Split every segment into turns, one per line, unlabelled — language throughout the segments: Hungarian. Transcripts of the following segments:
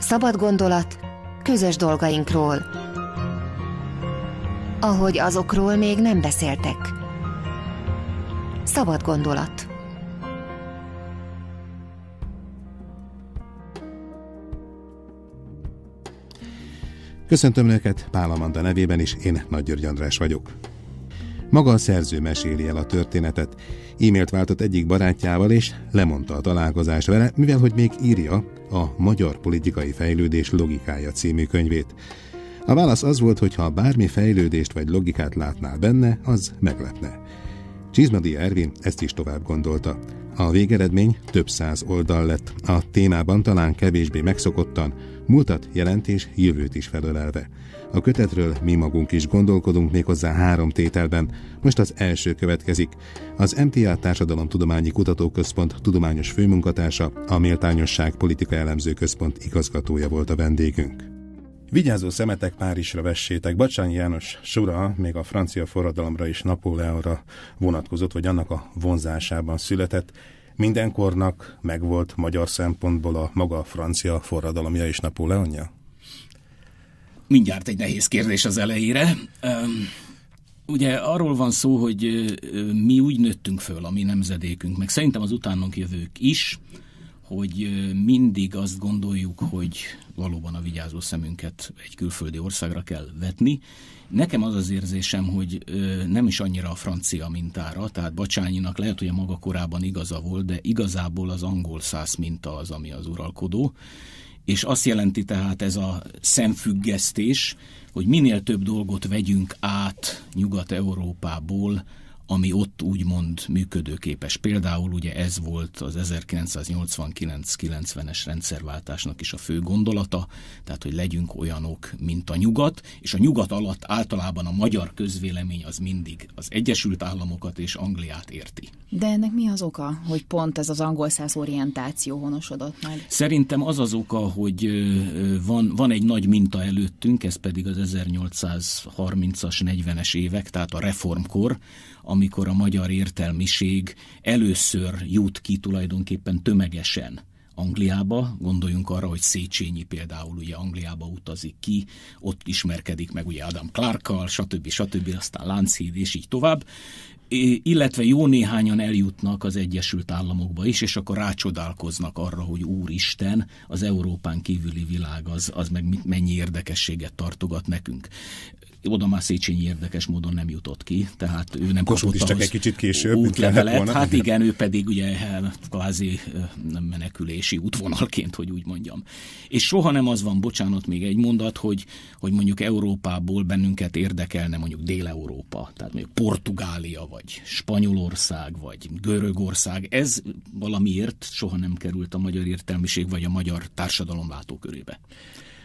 szabad gondolat, közös dolgainkról, ahogy azokról még nem beszéltek. Szabad gondolat.
Köszöntöm Önöket, Pál Amanda nevében is, én Nagy György András vagyok. Maga a szerző meséli el a történetet. E-mailt váltott egyik barátjával, és lemondta a találkozást vele, mivel hogy még írja a Magyar Politikai Fejlődés Logikája című könyvét. A válasz az volt, hogy ha bármi fejlődést vagy logikát látnál benne, az meglepne. Csizmadi Ervin ezt is tovább gondolta. A végeredmény több száz oldal lett, a témában talán kevésbé megszokottan, Mutat jelent és jövőt is felölelve. A kötetről mi magunk is gondolkodunk méghozzá három tételben. Most az első következik. Az MTA Társadalomtudományi Kutatóközpont tudományos főmunkatársa, a Méltányosság Politika Elemző Központ igazgatója volt a vendégünk. Vigyázó szemetek Párizsra vessétek. Bacsányi János sora még a francia forradalomra és Napóleonra vonatkozott, vagy annak a vonzásában született mindenkornak megvolt magyar szempontból a maga francia forradalomja és Napóleonja?
Mindjárt egy nehéz kérdés az elejére. Ugye arról van szó, hogy mi úgy nőttünk föl, a mi nemzedékünk, meg szerintem az utánunk jövők is, hogy mindig azt gondoljuk, hogy valóban a vigyázó szemünket egy külföldi országra kell vetni. Nekem az az érzésem, hogy nem is annyira a francia mintára, tehát Bacsányinak lehet, hogy a maga korában igaza volt, de igazából az angol száz minta az, ami az uralkodó. És azt jelenti tehát ez a szemfüggesztés, hogy minél több dolgot vegyünk át Nyugat-Európából ami ott úgymond működőképes. Például ugye ez volt az 1989-90-es rendszerváltásnak is a fő gondolata, tehát hogy legyünk olyanok, mint a nyugat, és a nyugat alatt általában a magyar közvélemény az mindig az Egyesült Államokat és Angliát érti.
De ennek mi az oka, hogy pont ez az angol száz orientáció honosodott meg?
Szerintem az az oka, hogy van, van egy nagy minta előttünk, ez pedig az 1830-as, 40-es évek, tehát a reformkor, amikor a magyar értelmiség először jut ki tulajdonképpen tömegesen Angliába, gondoljunk arra, hogy Széchenyi például ugye Angliába utazik ki, ott ismerkedik meg ugye Adam Clarkkal, stb. stb. aztán Lánchíd és így tovább, illetve jó néhányan eljutnak az Egyesült Államokba is, és akkor rácsodálkoznak arra, hogy úristen, az Európán kívüli világ az, az meg mennyi érdekességet tartogat nekünk oda már Széchenyi érdekes módon nem jutott ki, tehát ő nem Kossuth kapott is csak egy kicsit később, mint levelet. Volna. Hát igen, ő pedig ugye hát kvázi menekülési útvonalként, hogy úgy mondjam. És soha nem az van, bocsánat, még egy mondat, hogy, hogy mondjuk Európából bennünket érdekelne mondjuk Dél-Európa, tehát mondjuk Portugália, vagy Spanyolország, vagy Görögország. Ez valamiért soha nem került a magyar értelmiség, vagy a magyar társadalom látókörébe.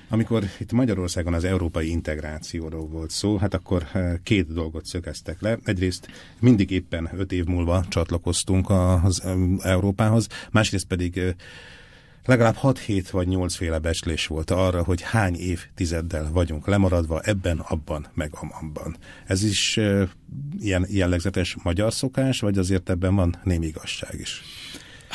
Amikor itt
Magyarországon az európai integrációról volt szó, hát akkor eh, két dolgot szögeztek le. Egyrészt mindig éppen öt év múlva csatlakoztunk az Európához, másrészt pedig eh, legalább 6-7 vagy 8 féle becslés volt arra, hogy hány évtizeddel vagyunk lemaradva ebben, abban, meg amamban. Ez is eh, ilyen jellegzetes magyar szokás, vagy azért ebben van némi igazság is?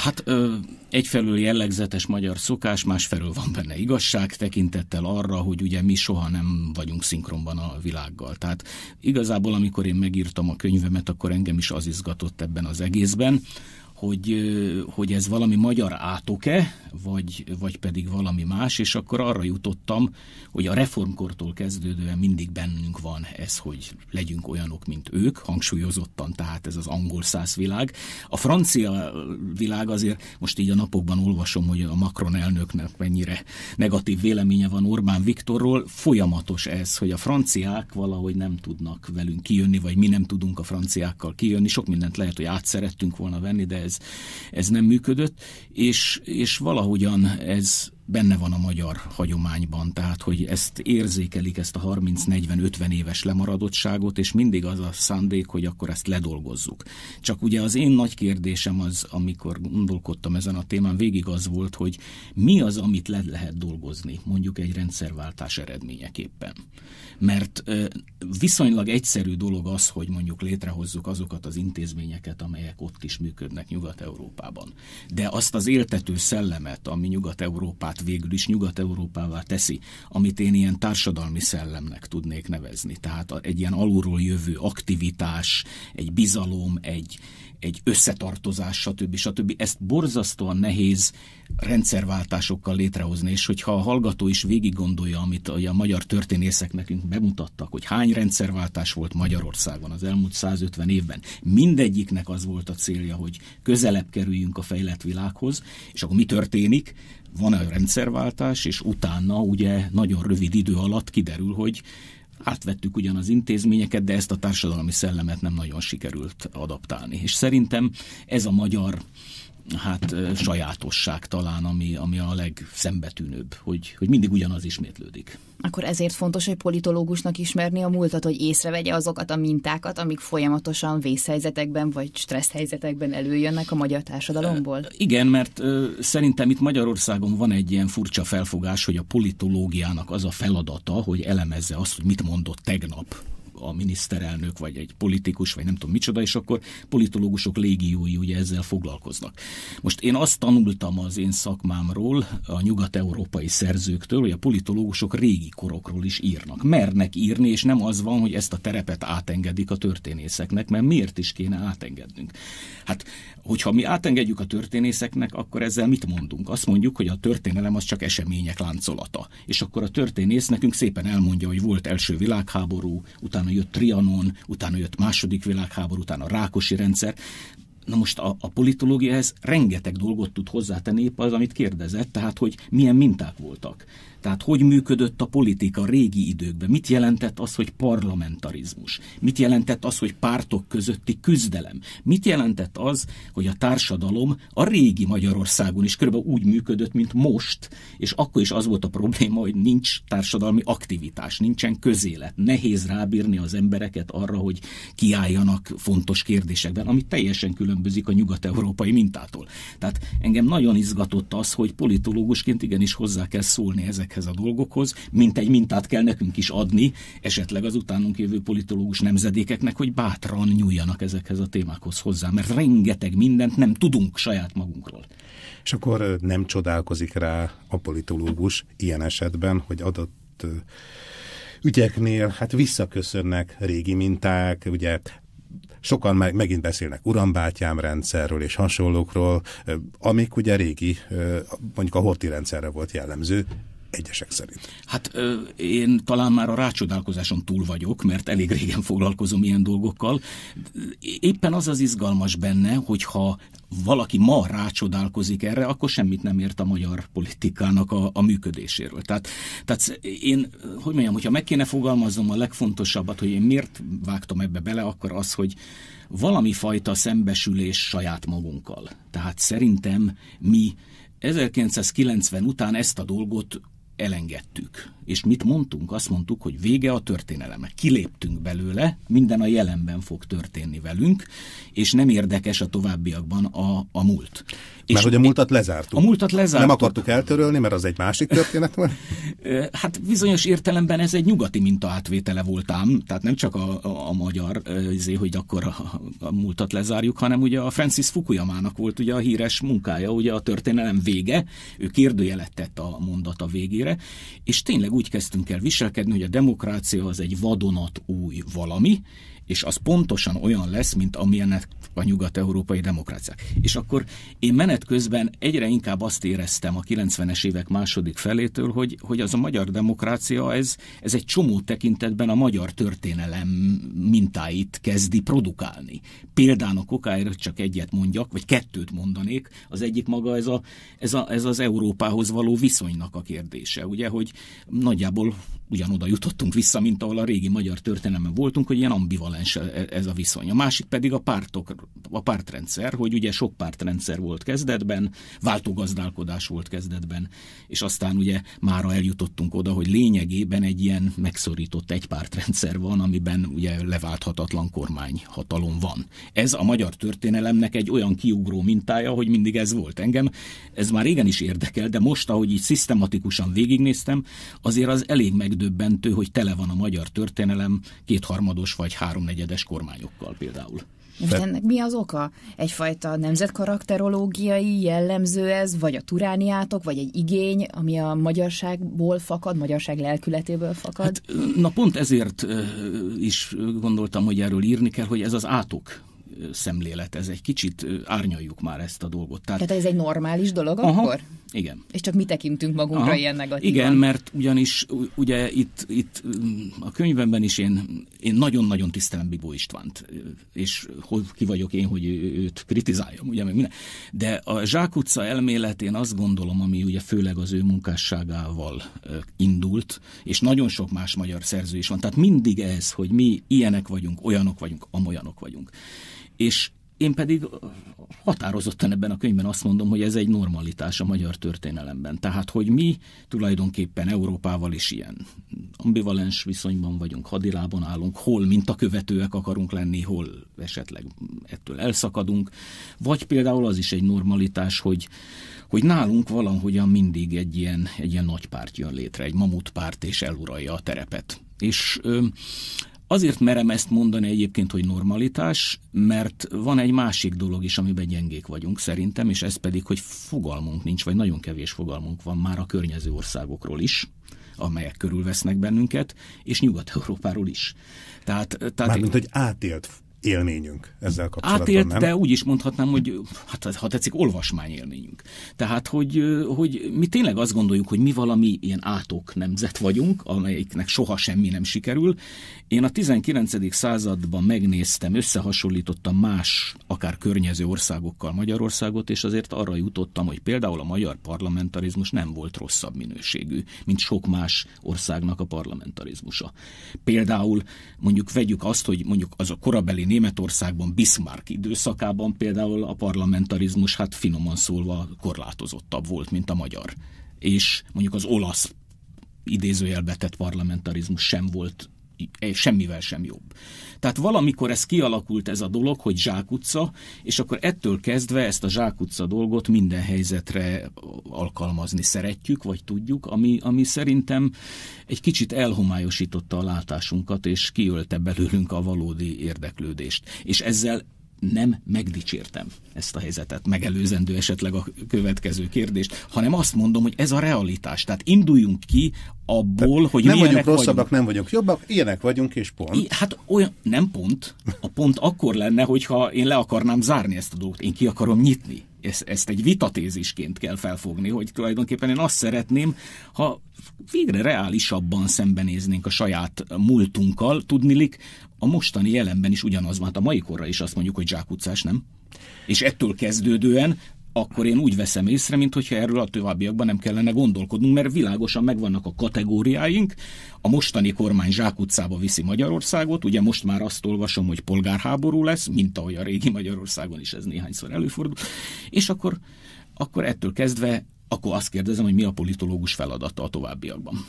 Hát ö, egyfelől jellegzetes magyar szokás, másfelől van benne igazság tekintettel arra, hogy ugye mi soha nem vagyunk szinkronban a világgal. Tehát igazából, amikor én megírtam a könyvemet, akkor engem is az izgatott ebben az egészben, hogy, hogy ez valami magyar átoke, vagy, vagy pedig valami más, és akkor arra jutottam, hogy a reformkortól kezdődően mindig bennünk van ez, hogy legyünk olyanok, mint ők, hangsúlyozottan, tehát ez az angol száz világ. A francia világ azért, most így a napokban olvasom, hogy a Macron elnöknek mennyire negatív véleménye van Orbán Viktorról, folyamatos ez, hogy a franciák valahogy nem tudnak velünk kijönni, vagy mi nem tudunk a franciákkal kijönni, sok mindent lehet, hogy átszerettünk volna venni, de ez ez, ez nem működött, és, és valahogyan ez, benne van a magyar hagyományban, tehát hogy ezt érzékelik, ezt a 30-40-50 éves lemaradottságot, és mindig az a szándék, hogy akkor ezt ledolgozzuk. Csak ugye az én nagy kérdésem az, amikor gondolkodtam ezen a témán, végig az volt, hogy mi az, amit le lehet dolgozni, mondjuk egy rendszerváltás eredményeképpen. Mert viszonylag egyszerű dolog az, hogy mondjuk létrehozzuk azokat az intézményeket, amelyek ott is működnek Nyugat-Európában. De azt az éltető szellemet, ami Nyugat-Európát végül is Nyugat-Európává teszi, amit én ilyen társadalmi szellemnek tudnék nevezni. Tehát egy ilyen alulról jövő aktivitás, egy bizalom, egy, egy összetartozás, stb. stb. Ezt borzasztóan nehéz rendszerváltásokkal létrehozni, és hogyha a hallgató is végig gondolja, amit a magyar történészek nekünk bemutattak, hogy hány rendszerváltás volt Magyarországon az elmúlt 150 évben, mindegyiknek az volt a célja, hogy közelebb kerüljünk a fejlett világhoz, és akkor mi történik? van egy rendszerváltás, és utána ugye nagyon rövid idő alatt kiderül, hogy átvettük ugyan az intézményeket, de ezt a társadalmi szellemet nem nagyon sikerült adaptálni. És szerintem ez a magyar hát sajátosság talán, ami, ami a legszembetűnőbb, hogy, hogy mindig ugyanaz ismétlődik.
Akkor ezért fontos, hogy politológusnak ismerni a múltat, hogy észrevegye azokat a mintákat, amik folyamatosan vészhelyzetekben vagy stresszhelyzetekben előjönnek a magyar társadalomból?
Igen, mert szerintem itt Magyarországon van egy ilyen furcsa felfogás, hogy a politológiának az a feladata, hogy elemezze azt, hogy mit mondott tegnap a miniszterelnök, vagy egy politikus, vagy nem tudom micsoda, és akkor politológusok légiói ugye ezzel foglalkoznak. Most én azt tanultam az én szakmámról, a nyugat-európai szerzőktől, hogy a politológusok régi korokról is írnak. Mernek írni, és nem az van, hogy ezt a terepet átengedik a történészeknek, mert miért is kéne átengednünk? Hát hogyha mi átengedjük a történészeknek, akkor ezzel mit mondunk? Azt mondjuk, hogy a történelem az csak események láncolata. És akkor a történész nekünk szépen elmondja, hogy volt első világháború, utána jött Trianon, utána jött második világháború, utána a Rákosi rendszer. Na most a, a politológia ez rengeteg dolgot tud hozzátenni, épp az, amit kérdezett, tehát hogy milyen minták voltak. Tehát hogy működött a politika régi időkben? Mit jelentett az, hogy parlamentarizmus? Mit jelentett az, hogy pártok közötti küzdelem? Mit jelentett az, hogy a társadalom a régi Magyarországon is körülbelül úgy működött, mint most, és akkor is az volt a probléma, hogy nincs társadalmi aktivitás, nincsen közélet. Nehéz rábírni az embereket arra, hogy kiálljanak fontos kérdésekben, ami teljesen különbözik a nyugat-európai mintától. Tehát engem nagyon izgatott az, hogy politológusként igenis hozzá kell szólni ezek ezekhez a dolgokhoz, mint egy mintát kell nekünk is adni, esetleg az utánunk jövő politológus nemzedékeknek, hogy bátran nyúljanak ezekhez a témákhoz hozzá, mert rengeteg mindent nem tudunk saját magunkról. És
akkor nem csodálkozik rá a politológus ilyen esetben, hogy adott ügyeknél hát visszaköszönnek régi minták, ugye sokan meg, megint beszélnek urambátyám rendszerről és hasonlókról, amik ugye régi,
mondjuk a horti rendszerre volt jellemző, egyesek szerint. Hát ö, én talán már a rácsodálkozáson túl vagyok, mert elég régen foglalkozom ilyen dolgokkal. Éppen az az izgalmas benne, hogyha valaki ma rácsodálkozik erre, akkor semmit nem ért a magyar politikának a, a működéséről. Tehát, tehát én, hogy mondjam, hogyha meg kéne fogalmaznom a legfontosabbat, hogy én miért vágtam ebbe bele, akkor az, hogy valami fajta szembesülés saját magunkkal. Tehát szerintem mi 1990 után ezt a dolgot elengedtük. És mit mondtunk? Azt mondtuk, hogy vége a történelemnek. Kiléptünk belőle, minden a jelenben fog történni velünk, és nem érdekes a továbbiakban a, a múlt. És mert hogy a múltat lezártuk. A múltat lezártuk. Nem akartuk eltörölni, mert az egy másik történet volt. hát bizonyos értelemben ez egy nyugati minta átvétele voltám, tehát nem csak a, a, a magyar, azért, hogy akkor a, a múltat lezárjuk, hanem ugye a Francis Fukuyamának volt ugye a híres munkája, ugye a történelem vége, ő kérdőjelet tett a a végére, erre, és tényleg úgy kezdtünk el viselkedni, hogy a demokrácia az egy vadonat új valami, és az pontosan olyan lesz, mint amilyenek a nyugat-európai demokráciák. És akkor én menet közben egyre inkább azt éreztem a 90-es évek második felétől, hogy, hogy az a magyar demokrácia, ez, ez egy csomó tekintetben a magyar történelem mintáit kezdi produkálni. a kokáért csak egyet mondjak, vagy kettőt mondanék. Az egyik maga ez, a, ez, a, ez az Európához való viszonynak a kérdése, ugye, hogy nagyjából ugyanoda jutottunk vissza, mint ahol a régi magyar történelemben voltunk, hogy ilyen ambivalens ambivalens e, e, ez a viszony. A másik pedig a, pártok, a pártrendszer, hogy ugye sok pártrendszer volt kezdetben, váltogazdálkodás volt kezdetben, és aztán ugye mára eljutottunk oda, hogy lényegében egy ilyen megszorított pártrendszer van, amiben ugye leválthatatlan kormányhatalom van. Ez a magyar történelemnek egy olyan kiugró mintája, hogy mindig ez volt engem. Ez már régen is érdekel, de most, ahogy így szisztematikusan végignéztem, azért az elég megdöbbentő, hogy tele van a magyar történelem kétharmados vagy három háromnegyedes kormányokkal például. Most ennek
mi az oka? Egyfajta nemzetkarakterológiai jellemző ez, vagy a turániátok, vagy egy igény, ami a magyarságból fakad, magyarság lelkületéből fakad? Hát,
na pont ezért is gondoltam, hogy erről írni kell, hogy ez az átok szemlélet, ez egy kicsit árnyaljuk már ezt a dolgot. Tehát, Tehát
ez egy normális dolog Aha. akkor? Igen. És csak mi tekintünk magunkra Aha. ilyen negatívan. Igen, mert
ugyanis ugye itt, itt mm, a könyvemben is én, én nagyon-nagyon tisztelem Bibó Istvánt, és hogy ki vagyok én, hogy őt kritizáljam, ugye, meg minden. De a zsákutca elmélet, én azt gondolom, ami ugye főleg az ő munkásságával indult, és nagyon sok más magyar szerző is van. Tehát mindig ez, hogy mi ilyenek vagyunk, olyanok vagyunk, amolyanok vagyunk. És én pedig határozottan ebben a könyvben azt mondom, hogy ez egy normalitás a magyar történelemben. Tehát, hogy mi tulajdonképpen Európával is ilyen ambivalens viszonyban vagyunk, hadilában állunk, hol követőek akarunk lenni, hol esetleg ettől elszakadunk. Vagy például az is egy normalitás, hogy, hogy nálunk valahogyan mindig egy ilyen, egy ilyen nagy párt jön létre, egy mamut párt, és eluralja a terepet. És ö, Azért merem ezt mondani egyébként, hogy normalitás, mert van egy másik dolog is, amiben gyengék vagyunk szerintem, és ez pedig, hogy fogalmunk nincs, vagy nagyon kevés fogalmunk van már a környező országokról is, amelyek körülvesznek bennünket, és Nyugat-Európáról is. Tehát, tehát Mármint, én... hogy átélt élményünk ezzel kapcsolatban, Átélt, nem? de úgy is mondhatnám, hogy hát, ha tetszik, olvasmány élményünk. Tehát, hogy, hogy mi tényleg azt gondoljuk, hogy mi valami ilyen átok nemzet vagyunk, amelyiknek soha semmi nem sikerül. Én a 19. században megnéztem, összehasonlítottam más, akár környező országokkal Magyarországot, és azért arra jutottam, hogy például a magyar parlamentarizmus nem volt rosszabb minőségű, mint sok más országnak a parlamentarizmusa. Például mondjuk vegyük azt, hogy mondjuk az a korabeli Németországban, Bismarck időszakában például a parlamentarizmus, hát finoman szólva korlátozottabb volt, mint a magyar. És mondjuk az olasz idézőjelbetett parlamentarizmus sem volt semmivel sem jobb. Tehát valamikor ez kialakult ez a dolog, hogy zsákutca, és akkor ettől kezdve ezt a zsákutca dolgot minden helyzetre alkalmazni szeretjük, vagy tudjuk, ami, ami szerintem egy kicsit elhomályosította a látásunkat, és kiölte belőlünk a valódi érdeklődést. És ezzel nem megdicsértem ezt a helyzetet, megelőzendő esetleg a következő kérdést, hanem azt mondom, hogy ez a realitás. Tehát induljunk ki abból, Tehát hogy nem vagyunk rosszabbak, vagyunk. nem vagyunk jobbak, ilyenek vagyunk, és pont. I, hát olyan, nem pont. A pont akkor lenne, hogyha én le akarnám zárni ezt a dolgot, én ki akarom nyitni ezt, ezt egy vitatézisként kell felfogni, hogy tulajdonképpen én azt szeretném, ha végre reálisabban szembenéznénk a saját múltunkkal, tudnilik a mostani jelenben is ugyanaz van. Hát a mai korra is azt mondjuk, hogy zsákutcás, nem? És ettől kezdődően akkor én úgy veszem észre, mintha erről a továbbiakban nem kellene gondolkodnunk, mert világosan megvannak a kategóriáink. A mostani kormány zsákutcába viszi Magyarországot, ugye most már azt olvasom, hogy polgárháború lesz, mint ahogy a régi Magyarországon is ez néhányszor előfordul, és akkor, akkor ettől kezdve akkor azt kérdezem, hogy mi a politológus feladata a továbbiakban.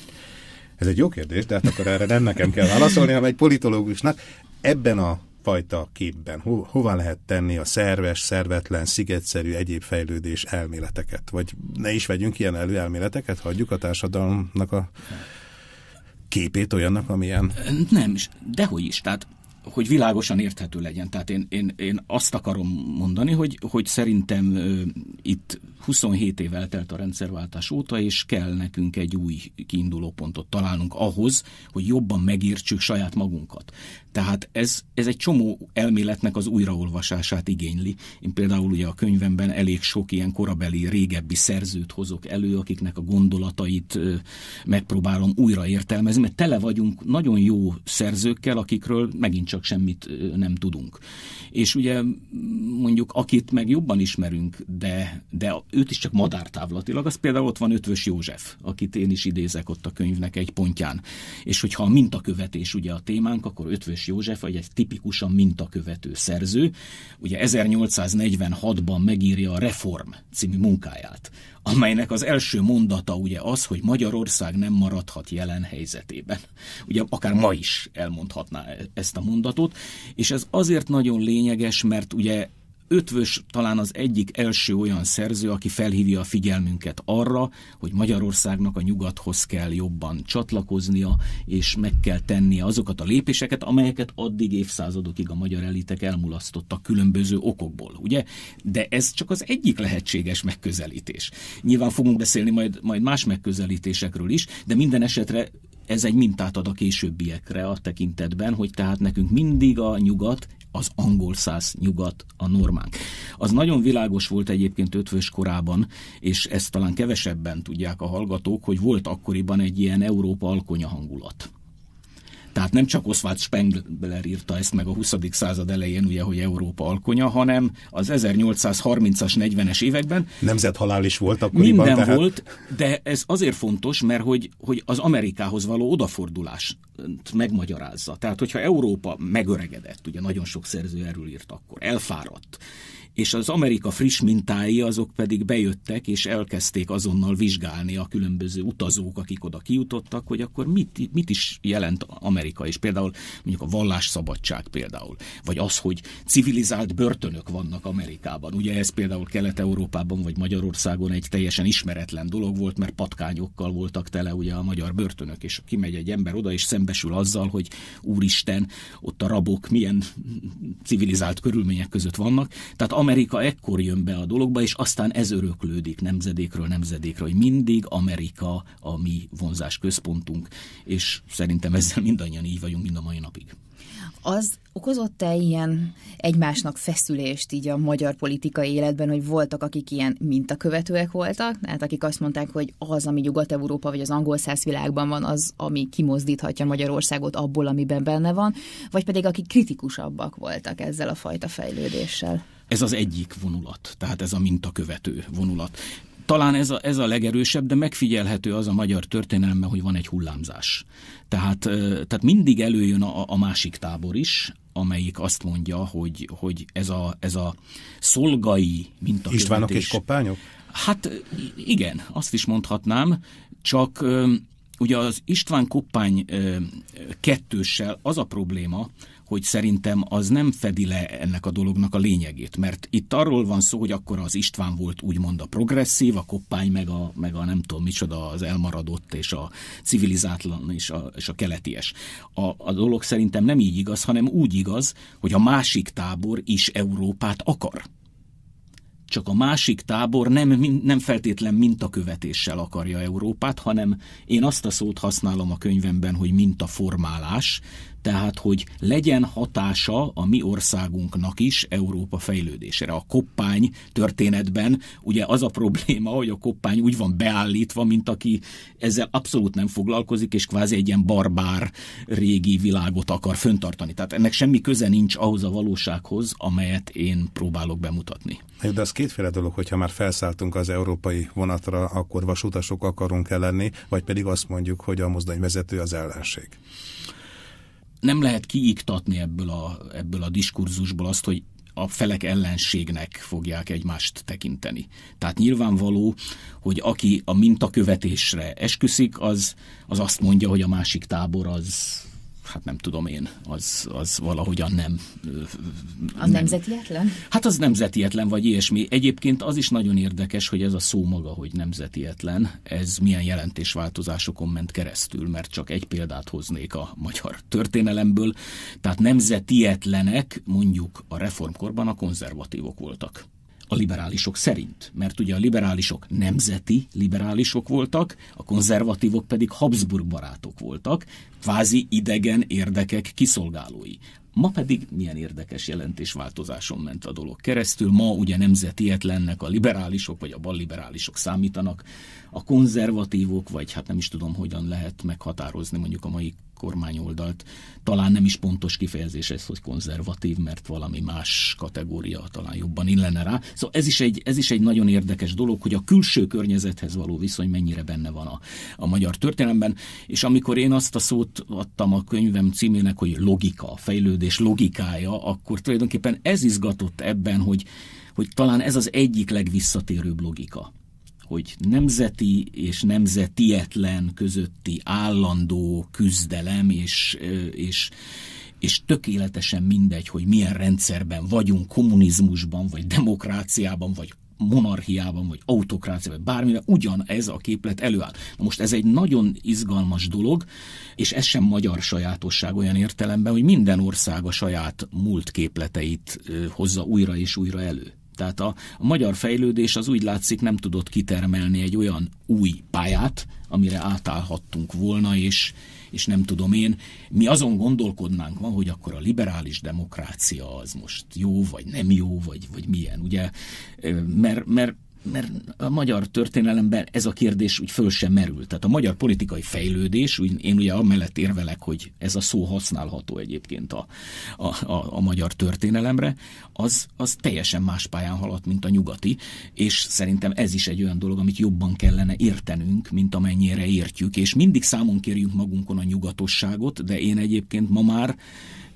Ez egy jó kérdés, de
hát akkor erre nem nekem kell válaszolni, hanem egy politológusnak. Ebben a fajta képben ho, hova lehet tenni a szerves, szervetlen, szigetszerű egyéb fejlődés elméleteket? Vagy ne is vegyünk ilyen elő elméleteket, hagyjuk a társadalomnak a képét
olyannak, amilyen? Nem is, dehogy is. Tehát hogy világosan érthető legyen. Tehát én, én, én azt akarom mondani, hogy, hogy szerintem ö, itt 27 év eltelt a rendszerváltás óta, és kell nekünk egy új kiinduló pontot találnunk ahhoz, hogy jobban megértsük saját magunkat. Tehát ez, ez egy csomó elméletnek az újraolvasását igényli. Én például ugye a könyvemben elég sok ilyen korabeli, régebbi szerzőt hozok elő, akiknek a gondolatait ö, megpróbálom újra értelmezni, mert tele vagyunk nagyon jó szerzőkkel, akikről megint csak semmit nem tudunk. És ugye mondjuk akit meg jobban ismerünk, de, de őt is csak madártávlatilag, az például ott van Ötvös József, akit én is idézek ott a könyvnek egy pontján. És hogyha a mintakövetés ugye a témánk, akkor Ötvös József vagy egy tipikusan mintakövető szerző. Ugye 1846-ban megírja a Reform című munkáját, amelynek az első mondata ugye az, hogy Magyarország nem maradhat jelen helyzetében. Ugye akár ma is elmondhatná e-, ezt a mondatot, mondatot, és ez azért nagyon lényeges, mert ugye Ötvös talán az egyik első olyan szerző, aki felhívja a figyelmünket arra, hogy Magyarországnak a nyugathoz kell jobban csatlakoznia, és meg kell tennie azokat a lépéseket, amelyeket addig évszázadokig a magyar elitek elmulasztottak különböző okokból, ugye? De ez csak az egyik lehetséges megközelítés. Nyilván fogunk beszélni majd, majd más megközelítésekről is, de minden esetre ez egy mintát ad a későbbiekre a tekintetben, hogy tehát nekünk mindig a nyugat, az angol száz nyugat a normánk. Az nagyon világos volt egyébként ötvös korában, és ezt talán kevesebben tudják a hallgatók, hogy volt akkoriban egy ilyen Európa alkonya hangulat tehát nem csak Oswald Spengler írta ezt meg a 20. század elején, ugye, hogy Európa alkonya, hanem az 1830-as, 40-es években. Nemzethalál is volt akkor. Minden tehát... volt, de ez azért fontos, mert hogy, hogy az Amerikához való odafordulás megmagyarázza. Tehát, hogyha Európa megöregedett, ugye nagyon sok szerző erről írt akkor, elfáradt, és az Amerika friss mintái azok pedig bejöttek, és elkezdték azonnal vizsgálni a különböző utazók, akik oda kijutottak, hogy akkor mit, mit is jelent Amerika, és például mondjuk a vallásszabadság például, vagy az, hogy civilizált börtönök vannak Amerikában. Ugye ez például Kelet-Európában vagy Magyarországon egy teljesen ismeretlen dolog volt, mert patkányokkal voltak tele ugye a magyar börtönök, és kimegy egy ember oda, és szembesül azzal, hogy úristen, ott a rabok milyen civilizált körülmények között vannak. Tehát Amerika ekkor jön be a dologba, és aztán ez öröklődik nemzedékről nemzedékre, hogy mindig Amerika a mi vonzás központunk, és szerintem ezzel mindannyian így vagyunk mind a mai napig.
Az okozott-e ilyen egymásnak feszülést így a magyar politikai életben, hogy voltak, akik ilyen mintakövetőek voltak, tehát akik azt mondták, hogy az, ami Nyugat-Európa vagy az angol száz világban van, az, ami kimozdíthatja Magyarországot abból, amiben benne van, vagy pedig akik kritikusabbak voltak ezzel a fajta
fejlődéssel? Ez az egyik vonulat, tehát ez a mintakövető vonulat. Talán ez a, ez a legerősebb, de megfigyelhető az a magyar történelemben, hogy van egy hullámzás. Tehát, tehát mindig előjön a, a másik tábor is, amelyik azt mondja, hogy, hogy ez, a, ez a szolgai mintakövetés... Istvánok és kopányok? Hát igen, azt is mondhatnám, csak ugye az István Koppány kettőssel az a probléma, hogy szerintem az nem fedi le ennek a dolognak a lényegét, mert itt arról van szó, hogy akkor az István volt úgymond a progresszív, a koppány, meg a, meg a nem tudom micsoda, az elmaradott, és a civilizátlan, és a, és a keleties. A, a dolog szerintem nem így igaz, hanem úgy igaz, hogy a másik tábor is Európát akar csak a másik tábor nem, nem feltétlen mintakövetéssel akarja Európát, hanem én azt a szót használom a könyvemben, hogy mintaformálás, tehát hogy legyen hatása a mi országunknak is Európa fejlődésére. A koppány történetben ugye az a probléma, hogy a koppány úgy van beállítva, mint aki ezzel abszolút nem foglalkozik, és kvázi egy ilyen barbár régi világot akar föntartani. Tehát ennek semmi köze nincs ahhoz a valósághoz, amelyet én próbálok bemutatni.
De az kétféle dolog, hogyha már felszálltunk az európai vonatra, akkor vasutasok akarunk-e lenni, vagy pedig azt mondjuk, hogy a mozdonyvezető az ellenség
nem lehet kiiktatni ebből a, ebből a diskurzusból azt, hogy a felek ellenségnek fogják egymást tekinteni. Tehát nyilvánvaló, hogy aki a mintakövetésre esküszik, az, az azt mondja, hogy a másik tábor az hát nem tudom én, az, az valahogyan nem. Az nem,
nemzetietlen?
Hát az nemzetietlen, vagy ilyesmi. Egyébként az is nagyon érdekes, hogy ez a szó maga, hogy nemzetietlen, ez milyen jelentésváltozásokon ment keresztül, mert csak egy példát hoznék a magyar történelemből. Tehát nemzetietlenek mondjuk a reformkorban a konzervatívok voltak a liberálisok szerint. Mert ugye a liberálisok nemzeti liberálisok voltak, a konzervatívok pedig Habsburg barátok voltak, kvázi idegen érdekek kiszolgálói. Ma pedig milyen érdekes jelentésváltozáson ment a dolog keresztül. Ma ugye nemzetietlennek a liberálisok, vagy a balliberálisok számítanak. A konzervatívok, vagy hát nem is tudom, hogyan lehet meghatározni mondjuk a mai kormányoldalt. Talán nem is pontos kifejezés ez, hogy konzervatív, mert valami más kategória talán jobban illene rá. Szóval ez is egy, ez is egy nagyon érdekes dolog, hogy a külső környezethez való viszony mennyire benne van a, a magyar történelemben, és amikor én azt a szót adtam a könyvem címének, hogy logika, fejlődés logikája, akkor tulajdonképpen ez izgatott ebben, hogy, hogy talán ez az egyik legvisszatérőbb logika hogy nemzeti és nemzetietlen közötti állandó küzdelem, és, és, és tökéletesen mindegy, hogy milyen rendszerben vagyunk, kommunizmusban, vagy demokráciában, vagy monarchiában, vagy autokráciában, vagy bármiben, ugyanez a képlet előáll. Na most ez egy nagyon izgalmas dolog, és ez sem magyar sajátosság olyan értelemben, hogy minden ország a saját múlt képleteit hozza újra és újra elő. Tehát a, a magyar fejlődés az úgy látszik nem tudott kitermelni egy olyan új pályát, amire átállhattunk volna, és, és nem tudom én, mi azon gondolkodnánk van, hogy akkor a liberális demokrácia az most jó, vagy nem jó, vagy, vagy milyen, ugye, mert, mert mert a magyar történelemben ez a kérdés úgy föl sem merült. Tehát a magyar politikai fejlődés, úgy én ugye amellett érvelek, hogy ez a szó használható egyébként a, a, a, a magyar történelemre, az, az teljesen más pályán haladt, mint a nyugati, és szerintem ez is egy olyan dolog, amit jobban kellene értenünk, mint amennyire értjük, és mindig számon kérjünk magunkon a nyugatosságot, de én egyébként ma már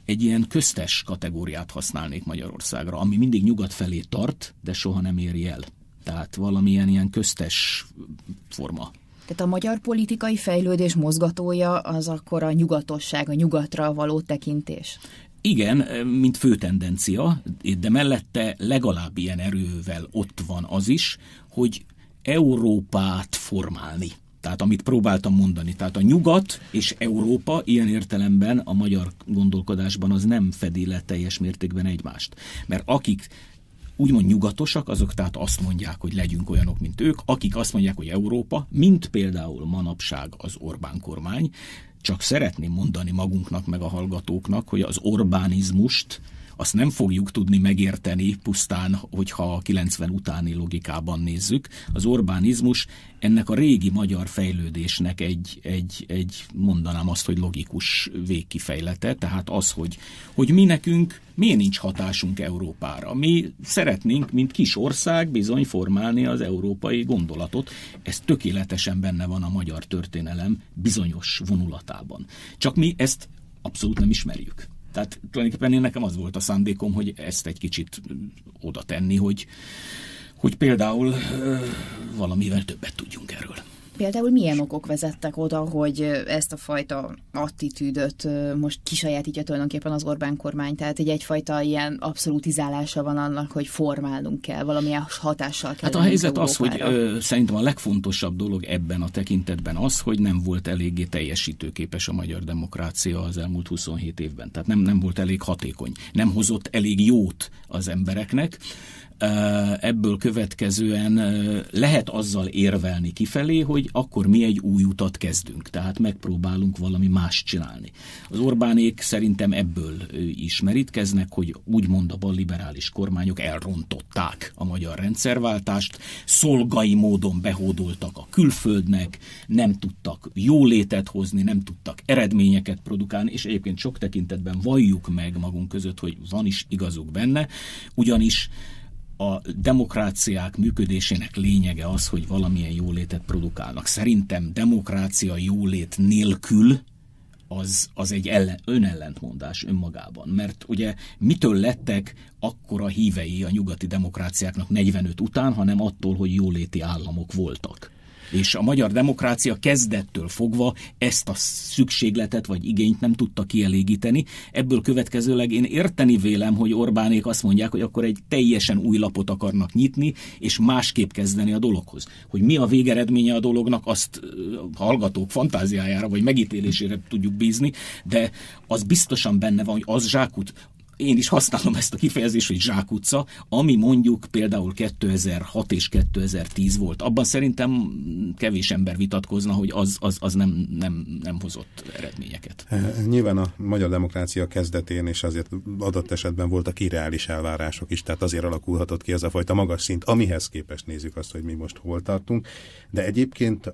egy ilyen köztes kategóriát használnék Magyarországra, ami mindig nyugat felé tart, de soha nem éri el tehát valamilyen ilyen köztes forma.
Tehát a magyar politikai fejlődés mozgatója az akkor a nyugatosság, a nyugatra való tekintés.
Igen, mint fő tendencia, de mellette legalább ilyen erővel ott van az is, hogy Európát formálni. Tehát amit próbáltam mondani, tehát a nyugat és Európa ilyen értelemben a magyar gondolkodásban az nem fedi le teljes mértékben egymást. Mert akik úgymond nyugatosak, azok tehát azt mondják, hogy legyünk olyanok, mint ők, akik azt mondják, hogy Európa, mint például manapság az Orbán kormány, csak szeretném mondani magunknak, meg a hallgatóknak, hogy az Orbánizmust azt nem fogjuk tudni megérteni pusztán, hogyha a 90 utáni logikában nézzük. Az Orbánizmus ennek a régi magyar fejlődésnek egy, egy, egy mondanám azt, hogy logikus végkifejlete, tehát az, hogy, hogy mi nekünk miért nincs hatásunk Európára. Mi szeretnénk, mint kis ország bizony formálni az európai gondolatot. Ez tökéletesen benne van a magyar történelem bizonyos vonulatában. Csak mi ezt abszolút nem ismerjük. Tehát tulajdonképpen én nekem az volt a szándékom, hogy ezt egy kicsit oda tenni, hogy, hogy például valamivel többet tudjunk
erről. Például milyen okok vezettek oda, hogy ezt a fajta
attitűdöt
most kisajátítja tulajdonképpen az Orbán kormány? Tehát egy egyfajta ilyen abszolútizálása van annak, hogy formálnunk kell, valamilyen hatással kell. Hát a helyzet az, hogy ö,
szerintem a legfontosabb dolog ebben a tekintetben az, hogy nem volt eléggé teljesítőképes a magyar demokrácia az elmúlt 27 évben. Tehát nem, nem volt elég hatékony. Nem hozott elég jót az embereknek ebből következően lehet azzal érvelni kifelé, hogy akkor mi egy új utat kezdünk, tehát megpróbálunk valami más csinálni. Az Orbánék szerintem ebből ismerítkeznek, hogy úgymond a balliberális kormányok elrontották a magyar rendszerváltást, szolgai módon behódoltak a külföldnek, nem tudtak jólétet hozni, nem tudtak eredményeket produkálni, és egyébként sok tekintetben valljuk meg magunk között, hogy van is igazuk benne, ugyanis a demokráciák működésének lényege az, hogy valamilyen jólétet produkálnak. Szerintem demokrácia jólét nélkül az, az egy ellen, önellentmondás önmagában. Mert ugye mitől lettek akkora hívei a nyugati demokráciáknak 45 után, hanem attól, hogy jóléti államok voltak. És a magyar demokrácia kezdettől fogva ezt a szükségletet vagy igényt nem tudta kielégíteni. Ebből következőleg én érteni vélem, hogy Orbánék azt mondják, hogy akkor egy teljesen új lapot akarnak nyitni, és másképp kezdeni a dologhoz. Hogy mi a végeredménye a dolognak, azt hallgatók fantáziájára vagy megítélésére tudjuk bízni, de az biztosan benne van, hogy az zsákut, én is használom ezt a kifejezést, hogy zsákutca, ami mondjuk például 2006 és 2010 volt. Abban szerintem kevés ember vitatkozna, hogy az, az, az nem, nem, nem hozott eredményeket. Eh,
nyilván a magyar demokrácia kezdetén, és azért adott esetben voltak irreális elvárások is, tehát azért alakulhatott ki ez a fajta magas szint, amihez képest nézzük azt, hogy mi most hol tartunk. De egyébként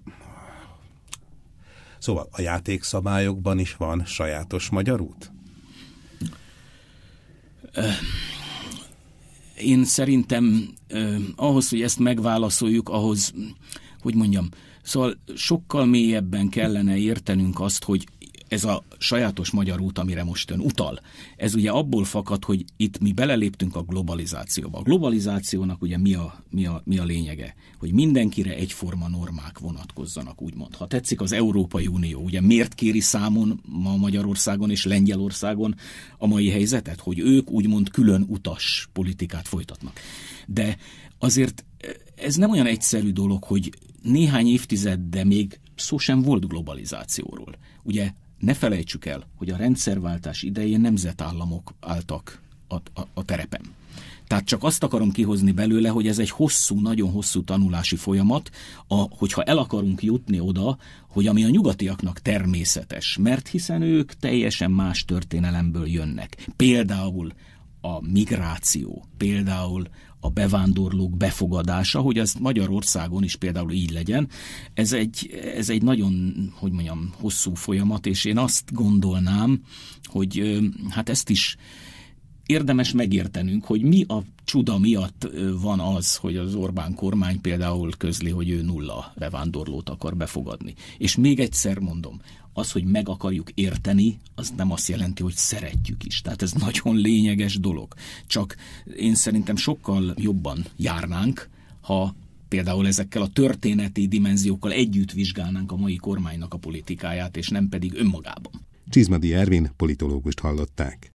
Szóval a játékszabályokban is van
sajátos magyar út? én szerintem ahhoz, hogy ezt megválaszoljuk, ahhoz, hogy mondjam, szóval sokkal mélyebben kellene értenünk azt, hogy ez a sajátos magyar út, amire most ön utal, ez ugye abból fakad, hogy itt mi beleléptünk a globalizációba. A globalizációnak ugye mi a, mi a, mi a lényege? Hogy mindenkire egyforma normák vonatkozzanak, úgymond. Ha tetszik az Európai Unió, ugye miért kéri számon ma Magyarországon és Lengyelországon a mai helyzetet? Hogy ők úgymond külön utas politikát folytatnak. De azért eh, ez nem olyan egyszerű dolog, hogy néhány évtized, de még szó sem volt globalizációról. Ugye ne felejtsük el, hogy a rendszerváltás idején nemzetállamok álltak a, a, a terepen. Tehát csak azt akarom kihozni belőle, hogy ez egy hosszú, nagyon hosszú tanulási folyamat, a, hogyha el akarunk jutni oda, hogy ami a nyugatiaknak természetes, mert hiszen ők teljesen más történelemből jönnek. Például a migráció, például a bevándorlók befogadása, hogy ez Magyarországon is például így legyen. Ez egy, ez egy nagyon, hogy mondjam, hosszú folyamat, és én azt gondolnám, hogy hát ezt is érdemes megértenünk, hogy mi a csuda miatt van az, hogy az Orbán kormány például közli, hogy ő nulla bevándorlót akar befogadni. És még egyszer mondom, az, hogy meg akarjuk érteni, az nem azt jelenti, hogy szeretjük is. Tehát ez nagyon lényeges dolog. Csak én szerintem sokkal jobban járnánk, ha például ezekkel a történeti dimenziókkal együtt vizsgálnánk a mai kormánynak a politikáját, és nem pedig önmagában.
Csizmadi Ervin politológust hallották.